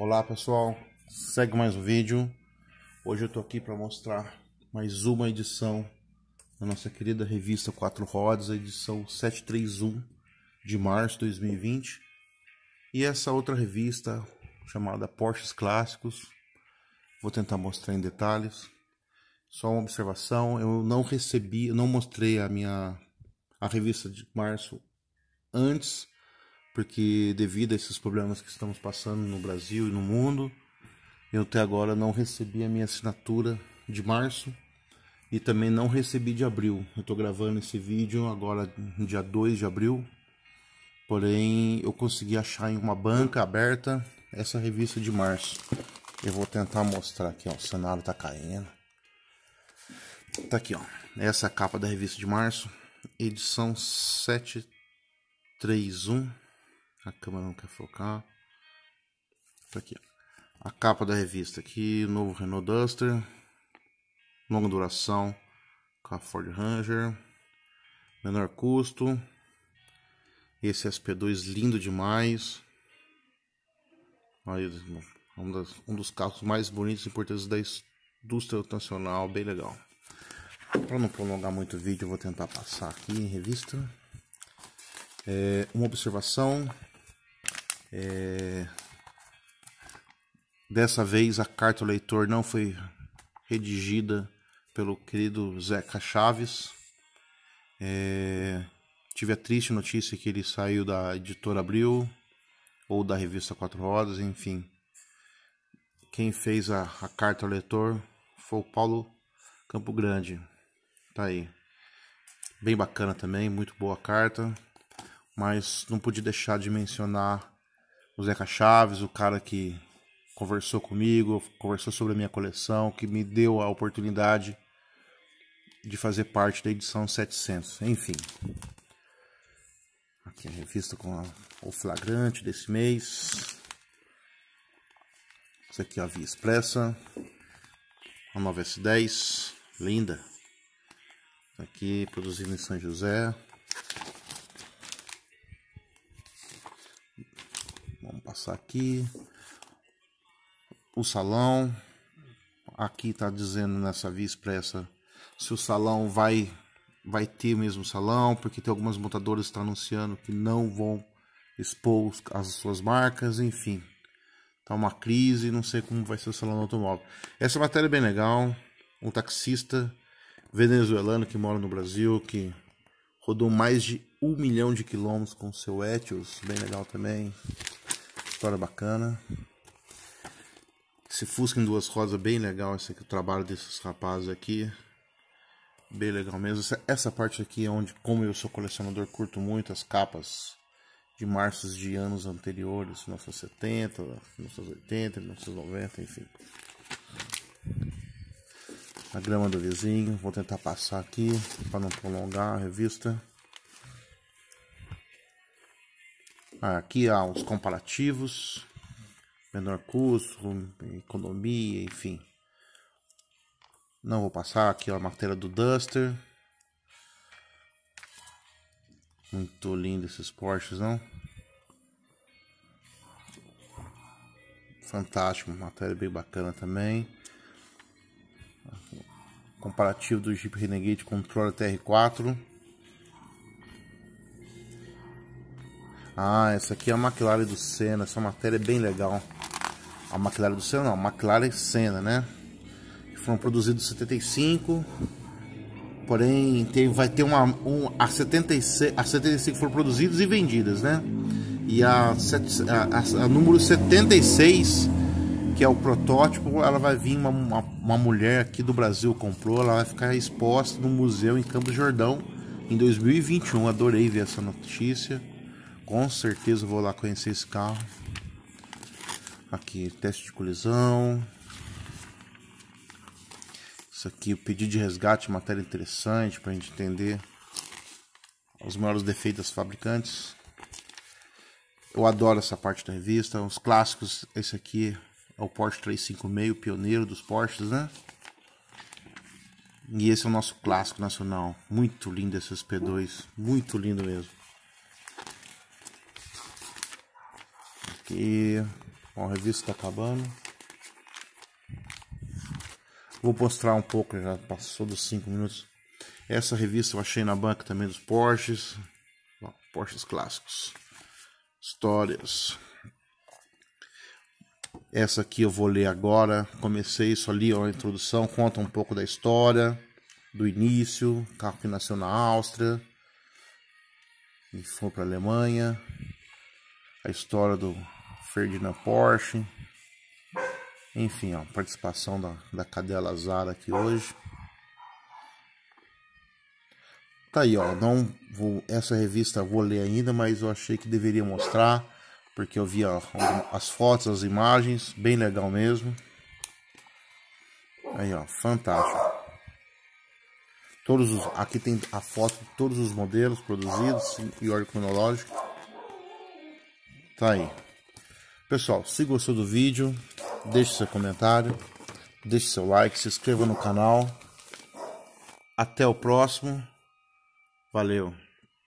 Olá pessoal, segue mais um vídeo. Hoje eu tô aqui para mostrar mais uma edição da nossa querida revista Quatro Rodas, a edição 731 de março de 2020. E essa outra revista chamada Porsches Clássicos. Vou tentar mostrar em detalhes. Só uma observação, eu não recebi, não mostrei a minha a revista de março antes porque devido a esses problemas que estamos passando no Brasil e no mundo, eu até agora não recebi a minha assinatura de março e também não recebi de abril. Eu estou gravando esse vídeo agora dia 2 de abril, porém eu consegui achar em uma banca aberta essa revista de março. Eu vou tentar mostrar aqui, ó, o cenário tá caindo. Tá aqui, ó. Essa é a capa da revista de março, edição 731. A câmera não quer focar. Tá aqui. A capa da revista aqui, novo Renault Duster. Longa duração com a Ford Ranger. Menor custo. Esse SP2 lindo demais. Aí, um, das, um dos carros mais bonitos e importantes da indústria nacional, bem legal. Para não prolongar muito o vídeo, eu vou tentar passar aqui em revista. É, uma observação é... Dessa vez a carta ao leitor não foi redigida pelo querido Zeca Chaves. É... Tive a triste notícia que ele saiu da editora Abril ou da revista Quatro Rodas, enfim. Quem fez a, a carta ao leitor foi o Paulo Campo Grande. Tá aí. Bem bacana também, muito boa carta. Mas não pude deixar de mencionar o Zeca Chaves, o cara que conversou comigo, conversou sobre a minha coleção, que me deu a oportunidade de fazer parte da edição 700. Enfim. Aqui a revista com a, o flagrante desse mês. Isso aqui é a Via Expressa. A 9S10. Linda. Aqui produzida em São José. passar aqui. O salão. Aqui está dizendo nessa via expressa se o salão vai vai ter mesmo salão, porque tem algumas montadoras que estão tá anunciando que não vão expor as suas marcas, enfim. Tá uma crise, não sei como vai ser o salão do automóvel. Essa é matéria é bem legal. Um taxista venezuelano que mora no Brasil, que rodou mais de um milhão de quilômetros com seu Etios, bem legal também história bacana. Esse Fusca em duas rodas, é bem legal esse aqui, o trabalho desses rapazes aqui. Bem legal mesmo. Essa, essa parte aqui é onde, como eu sou colecionador, curto muito as capas de marços de anos anteriores, 1970, 1980, 1990, enfim. A grama do vizinho, vou tentar passar aqui para não prolongar a revista. Aqui há os comparativos, menor custo, economia, enfim. Não vou passar aqui a matéria do Duster. Muito lindo esses Porsches, não? Fantástico, matéria bem bacana também. Comparativo do Jeep Renegade com o Troller TR4. Ah, essa aqui é a McLaren do Senna. Essa matéria é bem legal. A McLaren do Senna, não. A McLaren Senna, né? Foram produzidos 75. Porém, tem, vai ter uma. Um, a, 76, a 75 foram produzidas e vendidas, né? E a, a, a número 76 que é o protótipo, ela vai vir uma, uma, uma, mulher aqui do Brasil comprou, ela vai ficar exposta no museu em Campos Jordão em 2021. Adorei ver essa notícia. Com certeza vou lá conhecer esse carro. Aqui, teste de colisão. Isso aqui, o pedido de resgate, matéria interessante para a gente entender os maiores defeitos das fabricantes. Eu adoro essa parte da revista. Os clássicos, esse aqui é o Porsche 356, o pioneiro dos Porsches, né? E esse é o nosso clássico nacional. Muito lindo esse P2, muito lindo mesmo. que a revista está acabando. Vou mostrar um pouco, já passou dos 5 minutos. Essa revista eu achei na banca também dos Porsches. Bom, Porsches clássicos. Histórias. Essa aqui eu vou ler agora. Comecei isso ali, a introdução, conta um pouco da história, do início, carro que nasceu na Áustria e foi para a Alemanha, a história do Ferdinand Porsche. Enfim, ó, participação da, da cadela Zara aqui hoje. Tá aí, ó, não vou, essa revista vou ler ainda, mas eu achei que deveria mostrar, porque eu vi ó, as fotos, as imagens, bem legal mesmo. Aí, ó, fantástico. Todos os, aqui tem a foto de todos os modelos produzidos e ordem cronológica. Tá aí. Pessoal, se gostou do vídeo, deixe seu comentário, deixe seu like, se inscreva no canal. Até o próximo. Valeu!